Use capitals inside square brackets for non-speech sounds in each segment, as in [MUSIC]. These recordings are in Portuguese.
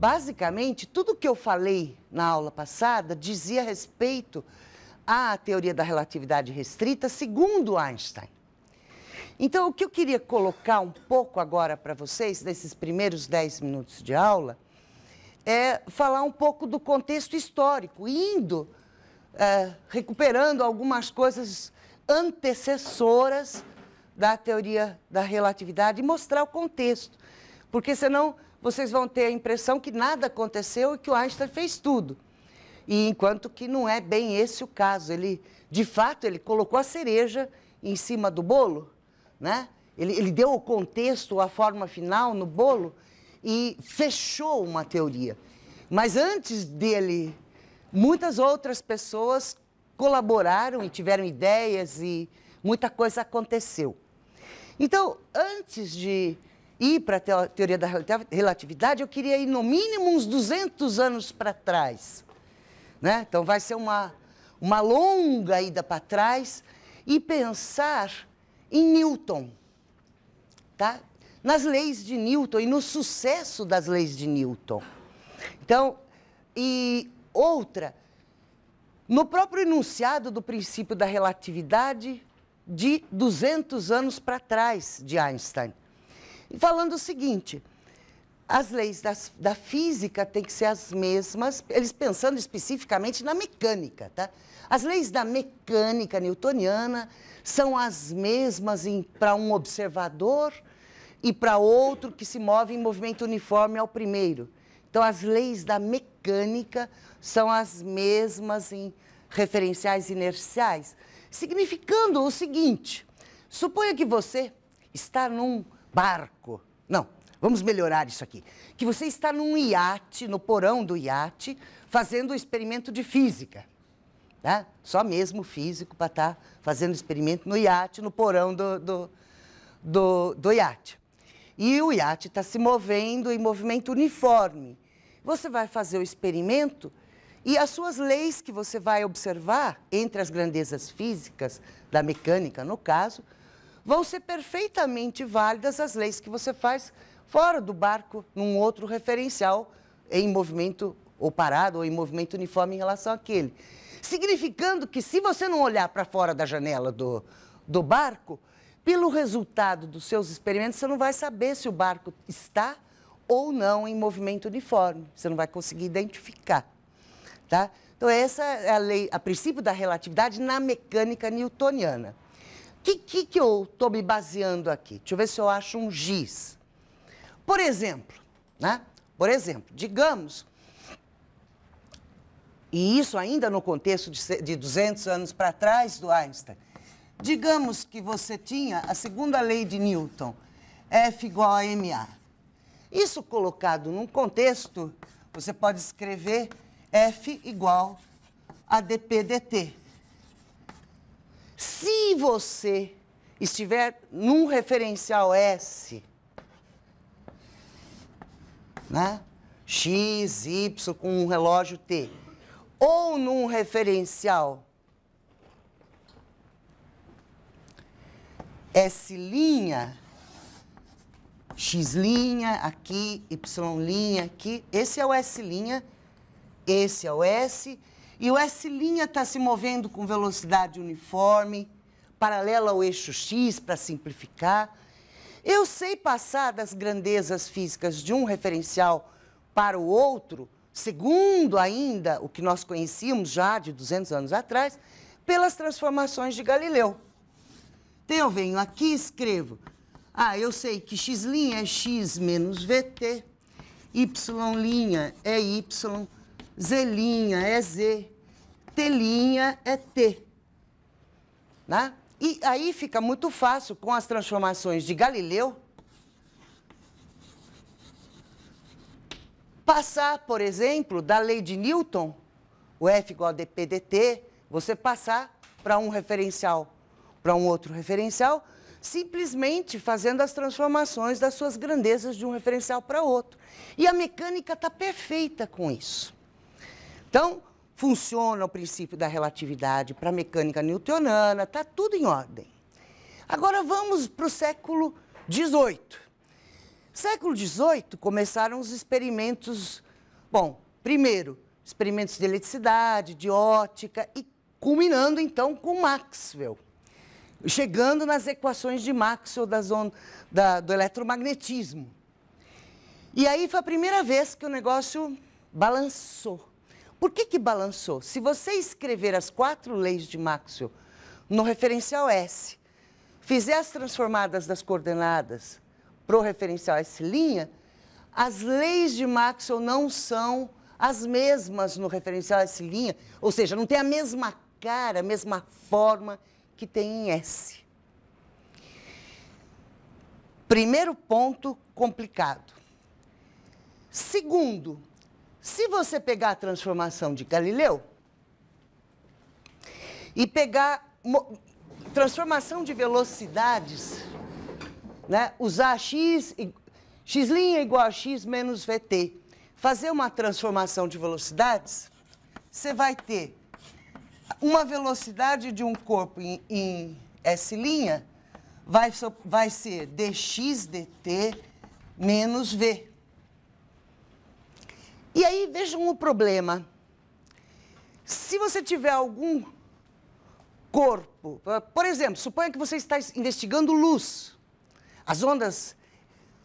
Basicamente, tudo que eu falei na aula passada dizia respeito à teoria da relatividade restrita, segundo Einstein. Então, o que eu queria colocar um pouco agora para vocês, nesses primeiros 10 minutos de aula, é falar um pouco do contexto histórico, indo, é, recuperando algumas coisas antecessoras da teoria da relatividade e mostrar o contexto. Porque senão vocês vão ter a impressão que nada aconteceu e que o Einstein fez tudo. E enquanto que não é bem esse o caso, ele, de fato, ele colocou a cereja em cima do bolo, né? Ele, ele deu o contexto, a forma final no bolo e fechou uma teoria. Mas antes dele, muitas outras pessoas colaboraram e tiveram ideias e muita coisa aconteceu. Então, antes de ir para a teoria da relatividade, eu queria ir no mínimo uns 200 anos para trás. Né? Então, vai ser uma, uma longa ida para trás e pensar em Newton, tá? nas leis de Newton e no sucesso das leis de Newton. Então, e outra, no próprio enunciado do princípio da relatividade de 200 anos para trás de Einstein falando o seguinte: as leis das, da física têm que ser as mesmas, eles pensando especificamente na mecânica, tá? As leis da mecânica newtoniana são as mesmas para um observador e para outro que se move em movimento uniforme ao primeiro. Então, as leis da mecânica são as mesmas em referenciais inerciais, significando o seguinte: suponha que você está num barco. Não, vamos melhorar isso aqui. Que você está num iate, no porão do iate, fazendo um experimento de física. Tá? Só mesmo físico para estar tá fazendo experimento no iate, no porão do, do, do, do iate. E o iate está se movendo em movimento uniforme. Você vai fazer o experimento e as suas leis que você vai observar, entre as grandezas físicas, da mecânica no caso, vão ser perfeitamente válidas as leis que você faz fora do barco, num outro referencial em movimento ou parado ou em movimento uniforme em relação àquele. Significando que se você não olhar para fora da janela do, do barco, pelo resultado dos seus experimentos, você não vai saber se o barco está ou não em movimento uniforme. Você não vai conseguir identificar. Tá? Então, essa é a lei, a princípio da relatividade na mecânica newtoniana que, que, que eu estou me baseando aqui? Deixa eu ver se eu acho um giz. Por exemplo, né? Por exemplo, digamos, e isso ainda no contexto de, de 200 anos para trás do Einstein, digamos que você tinha a segunda lei de Newton, F igual a ma. Isso colocado num contexto, você pode escrever F igual a dp dt. Se você estiver num referencial S, né? X, Y com um relógio T, ou num referencial S linha, X linha aqui, Y linha aqui, esse é o S linha, esse é o S e o S-Linha está se movendo com velocidade uniforme, paralela ao eixo X, para simplificar. Eu sei passar das grandezas físicas de um referencial para o outro, segundo ainda o que nós conhecíamos já de 200 anos atrás, pelas transformações de Galileu. Então, eu venho aqui e escrevo. Ah, eu sei que x' é x menos vt, y' é y, z' é z telinha é T. Né? E aí fica muito fácil com as transformações de Galileu passar, por exemplo, da lei de Newton, o F igual a dp dt, você passar para um referencial, para um outro referencial, simplesmente fazendo as transformações das suas grandezas de um referencial para outro. E a mecânica está perfeita com isso. Então, funciona o princípio da relatividade para a mecânica newtoniana, está tudo em ordem. Agora vamos para o século XVIII. Século XVIII começaram os experimentos, bom, primeiro, experimentos de eletricidade, de ótica e culminando então com Maxwell, chegando nas equações de Maxwell da zona, da, do eletromagnetismo. E aí foi a primeira vez que o negócio balançou. Por que, que balançou? Se você escrever as quatro leis de Maxwell no referencial S, fizer as transformadas das coordenadas para o referencial S', as leis de Maxwell não são as mesmas no referencial S', ou seja, não tem a mesma cara, a mesma forma que tem em S. Primeiro ponto complicado. Segundo, se você pegar a transformação de Galileu e pegar transformação de velocidades, né? usar x, x' igual a x menos vt, fazer uma transformação de velocidades, você vai ter uma velocidade de um corpo em, em S' vai, vai ser dx dt menos v. E aí vejam o problema. Se você tiver algum corpo, por exemplo, suponha que você está investigando luz, as ondas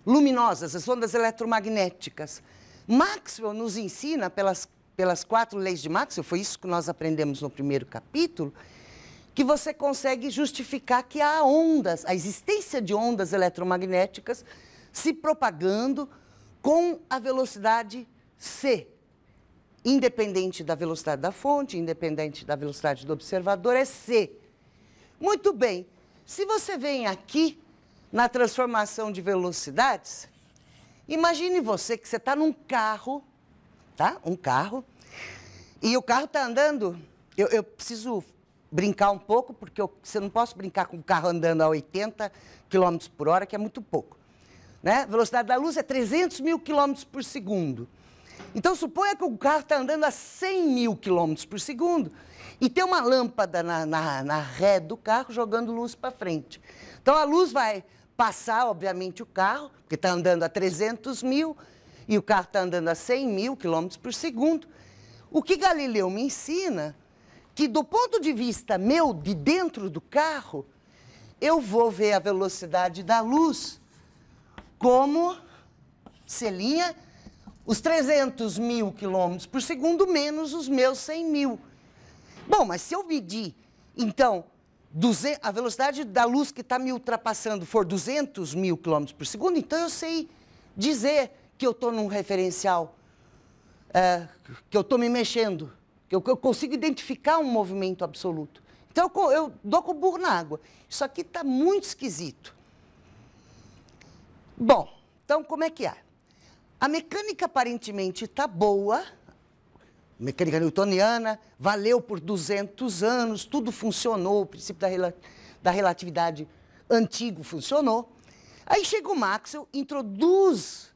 luminosas, as ondas eletromagnéticas. Maxwell nos ensina, pelas, pelas quatro leis de Maxwell, foi isso que nós aprendemos no primeiro capítulo, que você consegue justificar que há ondas, a existência de ondas eletromagnéticas se propagando com a velocidade C, independente da velocidade da fonte, independente da velocidade do observador, é C. Muito bem, se você vem aqui na transformação de velocidades, imagine você que você está num carro, tá? Um carro, e o carro está andando. Eu, eu preciso brincar um pouco, porque eu, você não posso brincar com o carro andando a 80 km por hora, que é muito pouco. Né? A velocidade da luz é 300 mil km por segundo. Então, suponha que o carro está andando a 100 mil quilômetros por segundo e tem uma lâmpada na, na, na ré do carro jogando luz para frente. Então, a luz vai passar, obviamente, o carro, porque está andando a 300 mil e o carro está andando a 100 mil quilômetros por segundo. O que Galileu me ensina que, do ponto de vista meu, de dentro do carro, eu vou ver a velocidade da luz como selinha os 300 mil quilômetros por segundo menos os meus 100 mil. Bom, mas se eu medir, então, 200, a velocidade da luz que está me ultrapassando for 200 mil quilômetros por segundo, então eu sei dizer que eu estou num referencial, é, que eu estou me mexendo, que eu, eu, consigo identificar um movimento absoluto. Então eu, eu dou com o burro na água. Isso aqui está muito esquisito. Bom, então como é que é? A mecânica aparentemente está boa, mecânica newtoniana, valeu por 200 anos, tudo funcionou, o princípio da, da relatividade antigo funcionou. Aí chega o Maxwell, introduz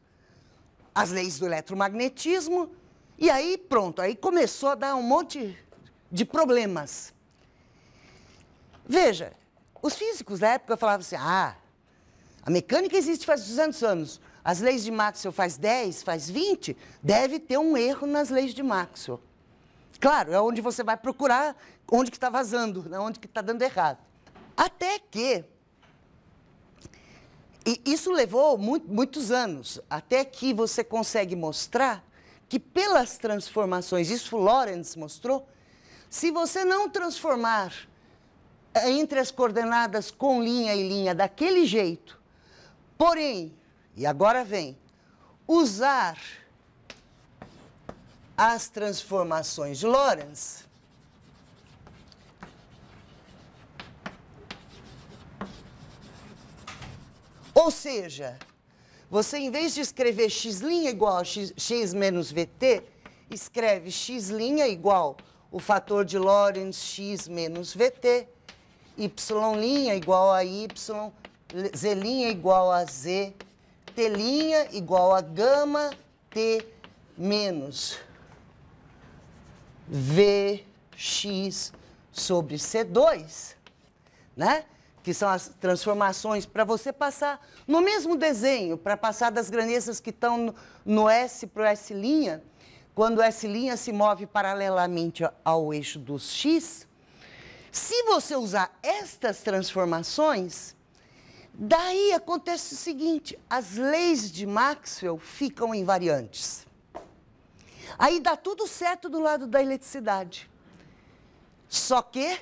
as leis do eletromagnetismo e aí pronto, aí começou a dar um monte de problemas. Veja, os físicos da época falavam assim: ah, a mecânica existe faz 200 anos. As leis de Maxwell faz 10, faz 20, deve ter um erro nas leis de Maxwell. Claro, é onde você vai procurar onde que está vazando, né? onde que está dando errado. Até que e isso levou muito, muitos anos, até que você consegue mostrar que pelas transformações, isso Lorentz mostrou, se você não transformar é, entre as coordenadas com linha e linha daquele jeito, porém e agora vem usar as transformações de Lorentz Ou seja, você em vez de escrever x' igual a x, x menos vt, escreve x' é igual o fator de Lorentz x menos vt, y' é igual a y, z' é igual a z T' igual a gama T menos Vx sobre C2, né? que são as transformações para você passar no mesmo desenho, para passar das grandezas que estão no, S para o S', quando S' se move paralelamente ao eixo dos X, se você usar estas transformações, Daí acontece o seguinte: as leis de Maxwell ficam invariantes. Aí dá tudo certo do lado da eletricidade. Só que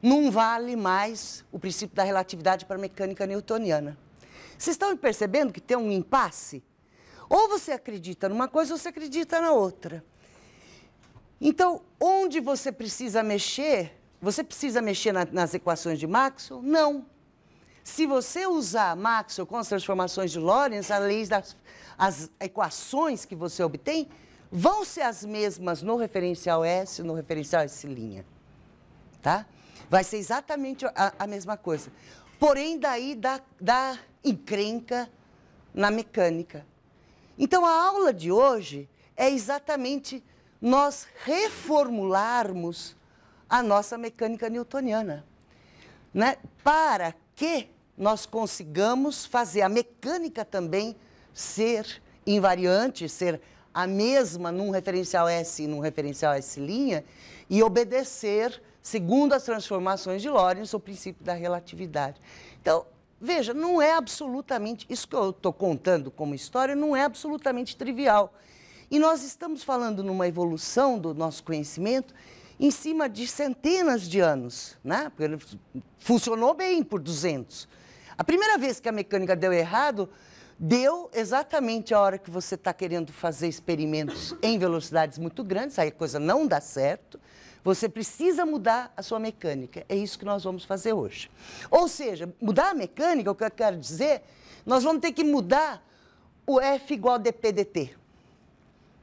não vale mais o princípio da relatividade para a mecânica newtoniana. Vocês estão percebendo que tem um impasse? Ou você acredita numa coisa ou você acredita na outra. Então, onde você precisa mexer? Você precisa mexer na, nas equações de Maxwell? Não. Se você usar Maxwell com as transformações de Lorentz, as leis das as equações que você obtém vão ser as mesmas no referencial S, no referencial S', tá? Vai ser exatamente a, a mesma coisa. Porém, daí dá, dá encrenca na mecânica. Então, a aula de hoje é exatamente nós reformularmos a nossa mecânica newtoniana, né? Para que nós consigamos fazer a mecânica também ser invariante, ser a mesma num referencial S e num referencial S' e obedecer, segundo as transformações de Lorentz, o princípio da relatividade. Então, veja, não é absolutamente, isso que eu estou contando como história, não é absolutamente trivial. E nós estamos falando numa evolução do nosso conhecimento em cima de centenas de anos, né? Porque ele funcionou bem por 200. A primeira vez que a mecânica deu errado, deu exatamente a hora que você está querendo fazer experimentos [COUGHS] em velocidades muito grandes, aí a coisa não dá certo. Você precisa mudar a sua mecânica. É isso que nós vamos fazer hoje. Ou seja, mudar a mecânica, o que eu quero dizer, nós vamos ter que mudar o F igual a dpdt.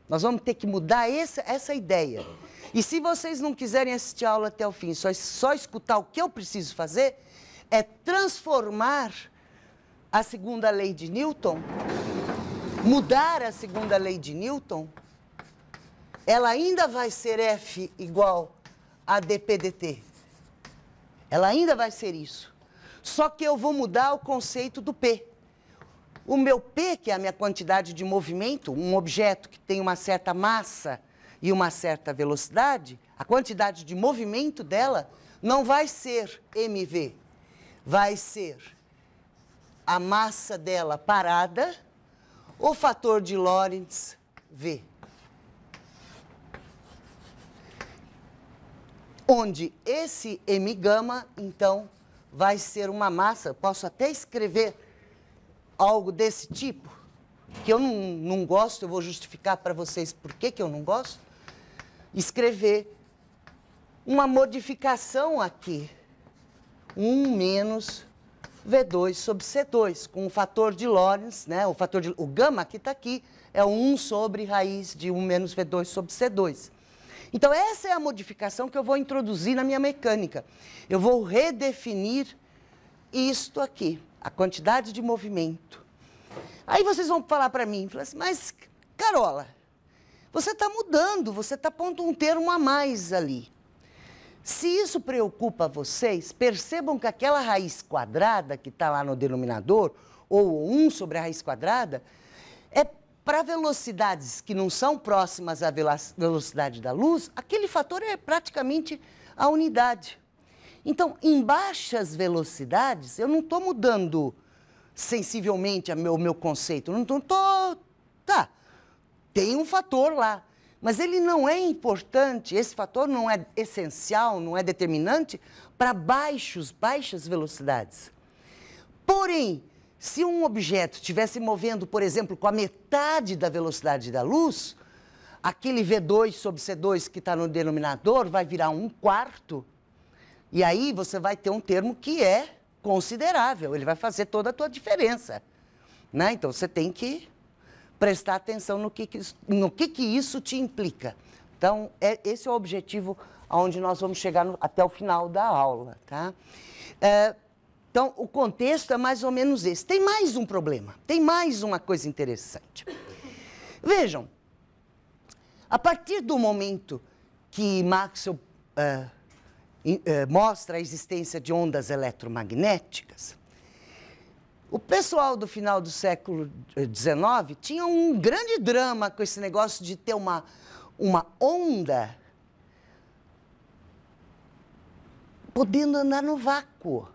Nós vamos ter que mudar essa, essa ideia. E se vocês não quiserem assistir a aula até o fim, só, só escutar o que eu preciso fazer, é transformar a segunda lei de Newton, mudar a segunda lei de Newton, ela ainda vai ser F igual a dpdt. Ela ainda vai ser isso. Só que eu vou mudar o conceito do P. O meu P, que é a minha quantidade de movimento, um objeto que tem uma certa massa e uma certa velocidade, a quantidade de movimento dela não vai ser mv, vai ser a massa dela parada, o fator de Lorentz v. Onde esse m gama, então, vai ser uma massa, posso até escrever algo desse tipo, que eu não, não gosto, eu vou justificar para vocês por que, que eu não gosto, escrever uma modificação aqui. 1 menos V2 sobre C2, com o fator de Lorentz, né? o, fator de, o gama que está aqui é 1 sobre raiz de 1 menos V2 sobre C2. Então, essa é a modificação que eu vou introduzir na minha mecânica. Eu vou redefinir isto aqui, a quantidade de movimento. Aí vocês vão falar para mim, assim, mas, Carola, você está mudando, você está pondo um termo a mais ali. Se isso preocupa vocês, percebam que aquela raiz quadrada que está lá no denominador, ou 1 sobre a raiz quadrada, é para velocidades que não são próximas à velocidade da luz, aquele fator é praticamente a unidade. Então, em baixas velocidades, eu não estou mudando sensivelmente o meu, meu conceito, não estou. Tá, tem um fator lá. Mas ele não é importante, esse fator não é essencial, não é determinante para baixos, baixas velocidades. Porém, se um objeto estivesse movendo, por exemplo, com a metade da velocidade da luz, aquele V2 sobre C2 que está no denominador vai virar um quarto, e aí você vai ter um termo que é considerável, ele vai fazer toda a tua diferença. Né? Então você tem que prestar atenção no que, que no que, que isso te implica. Então, é, esse é o objetivo onde nós vamos chegar no, até o final da aula. Tá? É, então, o contexto é mais ou menos esse. Tem mais um problema, tem mais uma coisa interessante. Vejam, a partir do momento que Maxwell é, é, mostra a existência de ondas eletromagnéticas, o pessoal do final do século XIX eh, tinha um grande drama com esse negócio de ter uma, uma onda podendo andar no vácuo,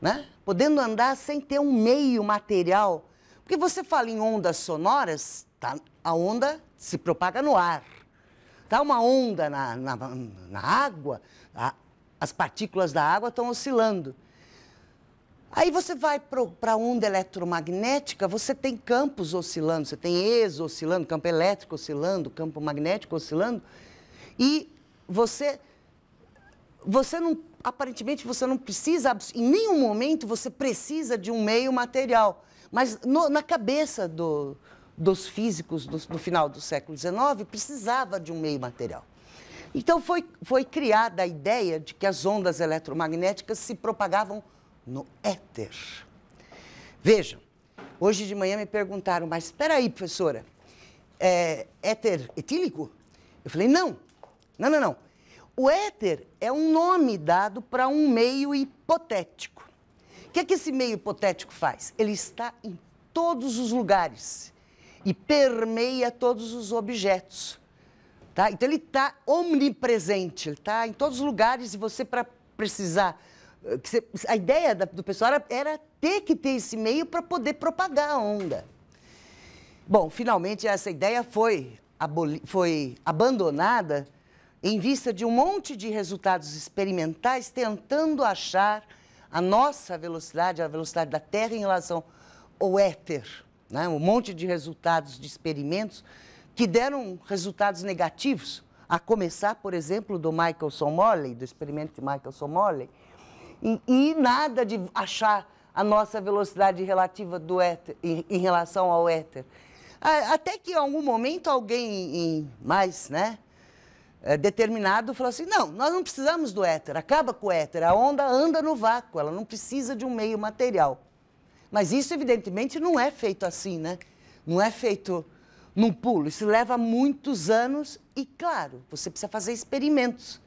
né? podendo andar sem ter um meio material. Porque você fala em ondas sonoras, tá, a onda se propaga no ar. Tá uma onda na, na, na água, a, as partículas da água estão oscilando. Aí você vai para a onda eletromagnética, você tem campos oscilando, você tem exo oscilando, campo elétrico oscilando, campo magnético oscilando, e você, você não, aparentemente você não precisa, em nenhum momento você precisa de um meio material, mas no, na cabeça do, dos físicos do, final do século XIX precisava de um meio material. Então foi, foi criada a ideia de que as ondas eletromagnéticas se propagavam no éter. Vejam, hoje de manhã me perguntaram, mas espera aí, professora, é éter etílico? Eu falei, não, não, não, não. O éter é um nome dado para um meio hipotético. O que é que esse meio hipotético faz? Ele está em todos os lugares e permeia todos os objetos. Tá? Então ele está omnipresente, ele está em todos os lugares e você, para precisar a ideia da, do pessoal era, era, ter que ter esse meio para poder propagar a onda. Bom, finalmente essa ideia foi, aboli, foi abandonada em vista de um monte de resultados experimentais tentando achar a nossa velocidade, a velocidade da Terra em relação ao éter. Né? Um monte de resultados de experimentos que deram resultados negativos, a começar, por exemplo, do Michelson Morley, do experimento de Michelson Morley, e, e nada de achar a nossa velocidade relativa do éter, em, em relação ao éter. Até que em algum momento alguém mais, né? Eh, determinado falou assim: não, nós não precisamos do éter, acaba com o éter, a onda anda no vácuo, ela não precisa de um meio material. Mas isso, evidentemente, não é feito assim, né? Não é feito num pulo. Isso leva muitos anos e, claro, você precisa fazer experimentos.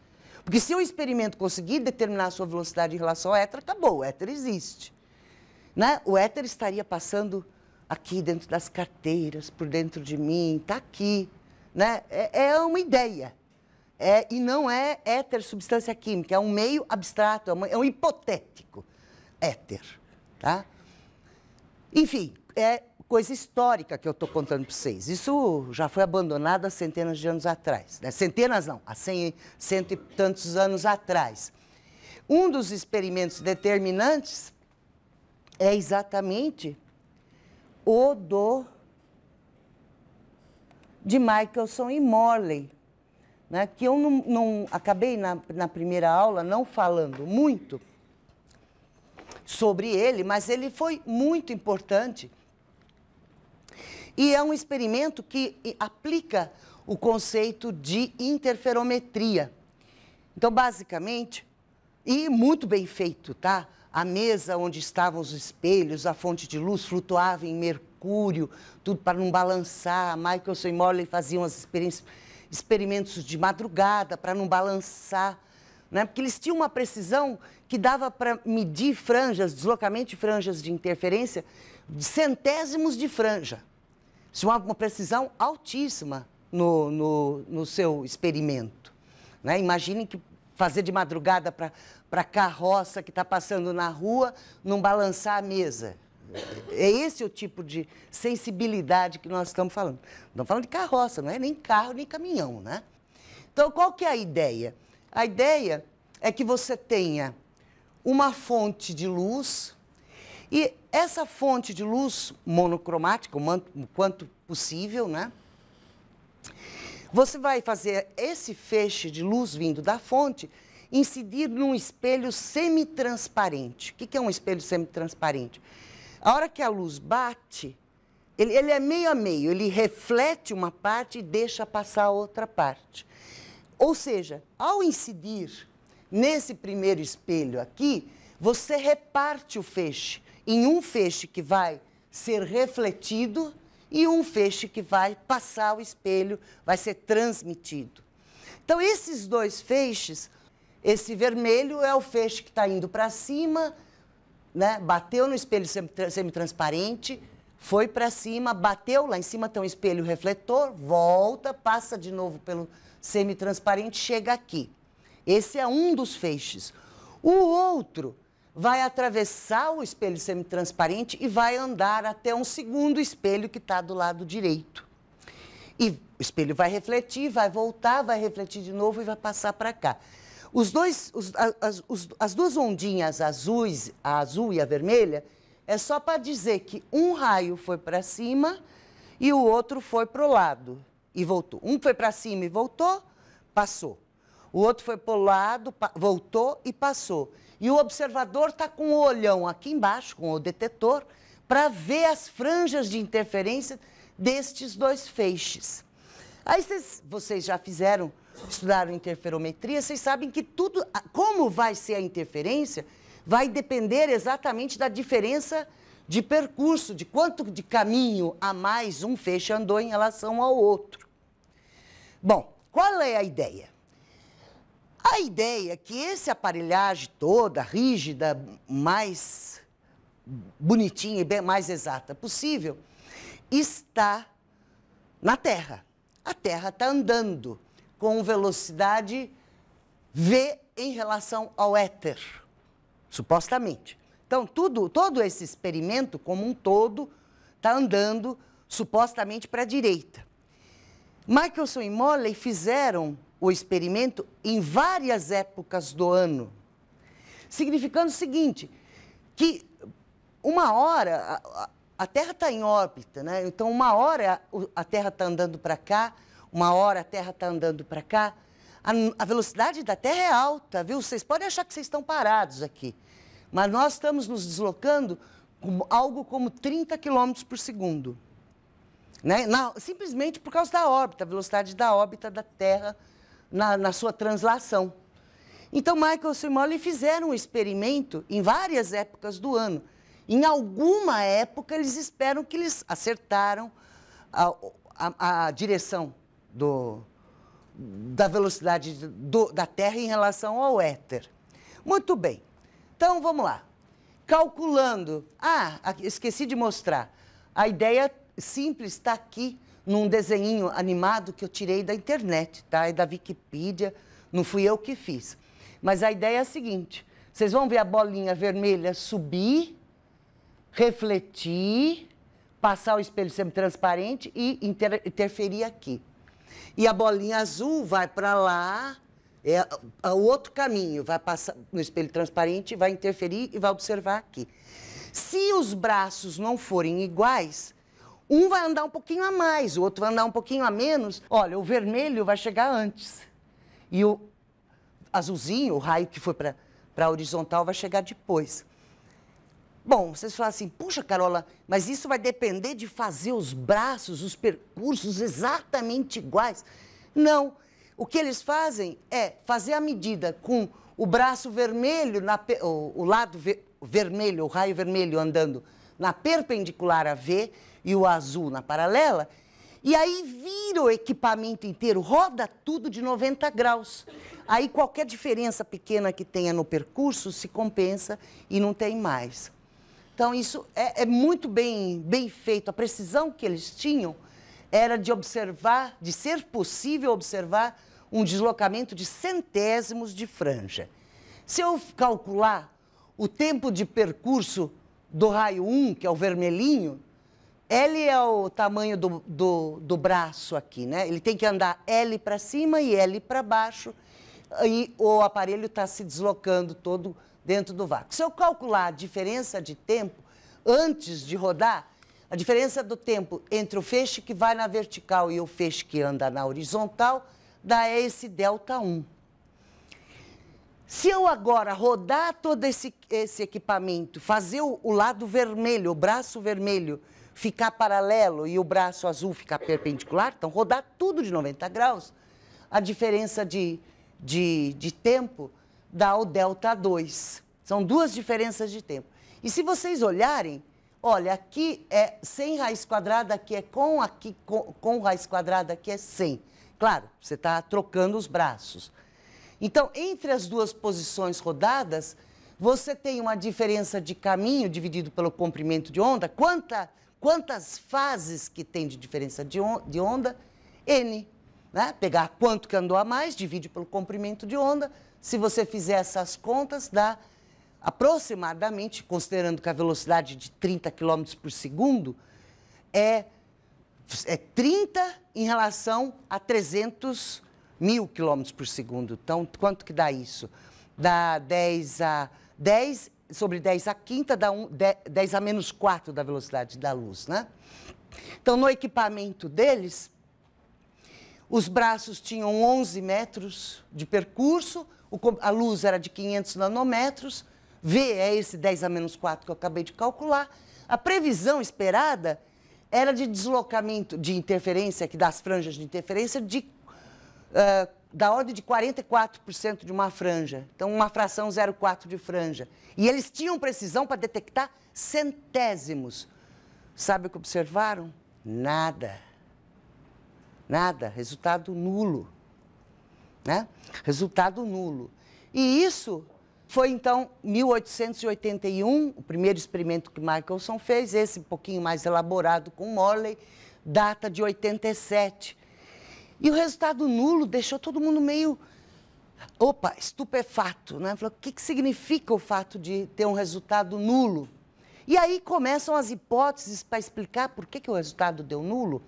Porque se o experimento conseguir determinar a sua velocidade em relação ao éter, acabou, o éter existe. Né? O éter estaria passando aqui dentro das carteiras, por dentro de mim, está aqui. Né? É, é uma ideia. É, e não é éter substância química, é um meio abstrato, é, uma, é um hipotético éter. Tá? Enfim, é, coisa histórica que eu estou contando para vocês. Isso já foi abandonado há centenas de anos atrás. Né? Centenas não, há cem, cento e tantos anos atrás. Um dos experimentos determinantes é exatamente o do de Michelson e Morley, né? que eu não, não acabei na, na primeira aula não falando muito sobre ele, mas ele foi muito importante e é um experimento que aplica o conceito de interferometria. Então, basicamente, e muito bem feito, tá? A mesa onde estavam os espelhos, a fonte de luz flutuava em mercúrio, tudo para não balançar. Michelson e Morley faziam as experimentos de madrugada para não balançar, né? Porque eles tinham uma precisão que dava para medir franjas, deslocamento de franjas de interferência, de centésimos de franja de uma, uma precisão altíssima no, no, no seu experimento. Né? Imaginem que fazer de madrugada para carroça que está passando na rua, não balançar a mesa. É esse o tipo de sensibilidade que nós estamos falando. Estamos falando de carroça, não é nem carro, nem caminhão, né? Então, qual que é a ideia? A ideia é que você tenha uma fonte de luz e essa fonte de luz monocromática, o quanto possível, né? Você vai fazer esse feixe de luz vindo da fonte incidir num espelho semitransparente. O que é um espelho semitransparente? A hora que a luz bate, ele, ele, é meio a meio, ele reflete uma parte e deixa passar a outra parte. Ou seja, ao incidir nesse primeiro espelho aqui, você reparte o feixe em um feixe que vai ser refletido e um feixe que vai passar o espelho, vai ser transmitido. Então, esses dois feixes, esse vermelho é o feixe que está indo para cima, né? bateu no espelho semitransparente, foi para cima, bateu, lá em cima tem um espelho refletor, volta, passa de novo pelo semitransparente, chega aqui. Esse é um dos feixes. O outro vai atravessar o espelho semitransparente e vai andar até um segundo espelho que está do lado direito. E o espelho vai refletir, vai voltar, vai refletir de novo e vai passar para cá. Os dois, os, as, os, as, duas ondinhas azuis, a azul e a vermelha, é só para dizer que um raio foi para cima e o outro foi para o lado e voltou. Um foi para cima e voltou, passou. O outro foi para o lado, voltou e passou. E o observador está com o olhão aqui embaixo, com o detetor, para ver as franjas de interferência destes dois feixes. Aí cês, vocês já fizeram, estudaram interferometria, vocês sabem que tudo, como vai ser a interferência, vai depender exatamente da diferença de percurso, de quanto de caminho a mais um feixe andou em relação ao outro. Bom, qual é a ideia? A ideia é que esse aparelhagem toda, rígida, mais bonitinha e bem mais exata possível, está na Terra. A Terra está andando com velocidade v em relação ao éter, supostamente. Então, tudo, todo esse experimento como um todo está andando supostamente para a direita. Michelson e Morley fizeram o experimento em várias épocas do ano, significando o seguinte, que uma hora a, a Terra está em órbita, né? Então uma hora a Terra está andando para cá, uma hora a Terra está andando para cá. A, a velocidade da Terra é alta, viu? Vocês podem achar que vocês estão parados aqui, mas nós estamos nos deslocando com algo como 30 km por segundo. Né? Na, simplesmente por causa da órbita, a velocidade da órbita da Terra na, na sua translação. Então, Michael e Morley fizeram um experimento em várias épocas do ano. Em alguma época, eles esperam que eles acertaram a, a, a direção do, da velocidade do, da Terra em relação ao éter. Muito bem. Então, vamos lá. Calculando. Ah, esqueci de mostrar. A ideia simples está aqui num desenho animado que eu tirei da internet, tá? É da Wikipedia, não fui eu que fiz. Mas a ideia é a seguinte: vocês vão ver a bolinha vermelha subir, refletir, passar o espelho semi-transparente e inter interferir aqui. E a bolinha azul vai para lá, é, é, o outro caminho, vai passar no espelho transparente, vai interferir e vai observar aqui. Se os braços não forem iguais, um vai andar um pouquinho a mais, o outro vai andar um pouquinho a menos. Olha, o vermelho vai chegar antes. E o azulzinho, o raio que foi para a horizontal, vai chegar depois. Bom, vocês falam assim, puxa, Carola, mas isso vai depender de fazer os braços, os percursos exatamente iguais. Não. O que eles fazem é fazer a medida com o braço vermelho, na, o, o lado ver, vermelho, o raio vermelho andando na perpendicular a V e o azul na paralela. E aí vira o equipamento inteiro, roda tudo de 90 graus. Aí qualquer diferença pequena que tenha no percurso se compensa e não tem mais. Então isso é, é muito bem, bem feito. A precisão que eles tinham era de observar, de ser possível observar um deslocamento de centésimos de franja. Se eu calcular o tempo de percurso do raio 1, que é o vermelhinho, L é o tamanho do, do, do braço aqui, né? Ele tem que andar L para cima e L para baixo. E o aparelho está se deslocando todo dentro do vácuo. Se eu calcular a diferença de tempo antes de rodar, a diferença do tempo entre o feixe que vai na vertical e o feixe que anda na horizontal dá esse delta 1. Se eu agora rodar todo esse, esse equipamento, fazer o, o lado vermelho, o braço vermelho, ficar paralelo e o braço azul ficar perpendicular, então rodar tudo de 90 graus, a diferença de, de, de tempo dá o delta 2. São duas diferenças de tempo. E se vocês olharem, olha, aqui é sem raiz quadrada, aqui é com, aqui com, com raiz quadrada, aqui é sem. Claro, você está trocando os braços. Então, entre as duas posições rodadas, você tem uma diferença de caminho dividido pelo comprimento de onda. Quanta Quantas fases que tem de diferença de, on de onda? N. Né? Pegar quanto que andou a mais, divide pelo comprimento de onda. Se você fizer essas contas, dá aproximadamente, considerando que a velocidade de 30 km por segundo é, é 30 em relação a 300 mil km por segundo. Então, quanto que dá isso? Dá 10 a 10 sobre 10 à quinta dá 10 a menos 4 da velocidade da luz, né? Então, no equipamento deles, os braços tinham 11 metros de percurso, a luz era de 500 nanômetros, V é esse 10 a menos 4 que eu acabei de calcular. A previsão esperada era de deslocamento de interferência, que das franjas de interferência, de uh, da ordem de 44% de uma franja. Então, uma fração 0,4 de franja. E eles tinham precisão para detectar centésimos. Sabe o que observaram? Nada. Nada. Resultado nulo. Né? Resultado nulo. E isso foi então 1881, o primeiro experimento que Michelson fez, esse um pouquinho mais elaborado com Morley, data de 87. E o resultado nulo deixou todo mundo meio, opa, estupefato, né? Falou, o que, que significa o fato de ter um resultado nulo? E aí começam as hipóteses para explicar por que, que o resultado deu nulo.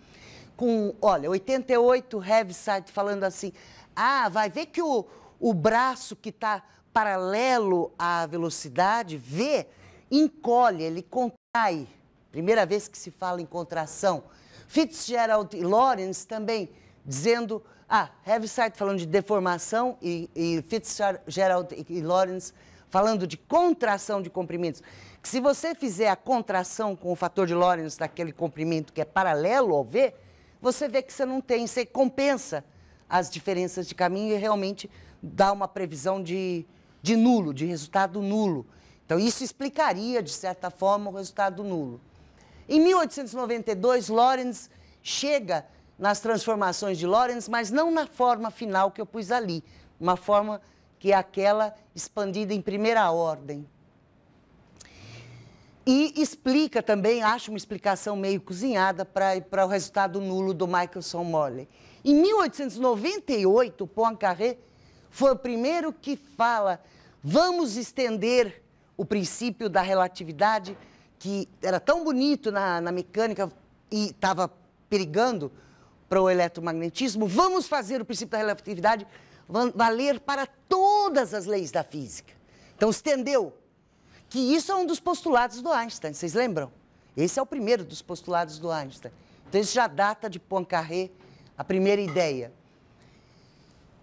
Com, olha, 88 Heaviside falando assim, ah, vai ver que o, o braço que está paralelo à velocidade, V, encolhe, ele contrai. Primeira vez que se fala em contração. Fitzgerald e Lawrence também dizendo, ah, Heaviside falando de deformação e, e Fitzgerald e Lawrence falando de contração de comprimentos Que se você fizer a contração com o fator de Lawrence daquele comprimento que é paralelo ao V, você vê que você não tem, você compensa as diferenças de caminho e realmente dá uma previsão de, de nulo, de resultado nulo. Então, isso explicaria, de certa forma, o resultado nulo. Em 1892, Lawrence chega nas transformações de Lorentz, mas não na forma final que eu pus ali, uma forma que é aquela expandida em primeira ordem. E explica também, acho uma explicação meio cozinhada para o resultado nulo do Michelson Morley. Em 1898, Poincaré foi o primeiro que fala: vamos estender o princípio da relatividade, que era tão bonito na, na mecânica e estava perigando para o eletromagnetismo, vamos fazer o princípio da relatividade valer para todas as leis da física. Então, estendeu que isso é um dos postulados do Einstein, vocês lembram? Esse é o primeiro dos postulados do Einstein. Então, isso já data de Poincaré, a primeira ideia.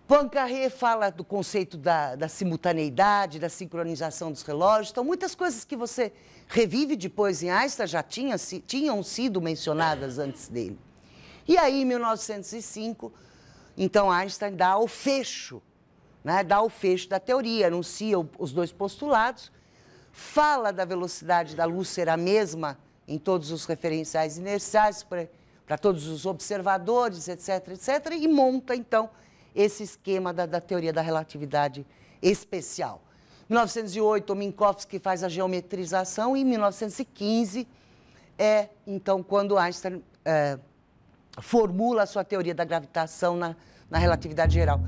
Poincaré fala do conceito da, da, simultaneidade, da sincronização dos relógios. Então, muitas coisas que você revive depois em Einstein já tinha, tinham sido mencionadas antes dele. E aí, em 1905, então Einstein dá o fecho, né? dá o fecho da teoria, anuncia os dois postulados, fala da velocidade da luz ser a mesma em todos os referenciais inerciais para todos os observadores, etc, etc, e monta, então, esse esquema da, da teoria da relatividade especial. 1908, Minkowski faz a geometrização e em 1915 é, então, quando Einstein é, formula a sua teoria da gravitação na, na relatividade geral.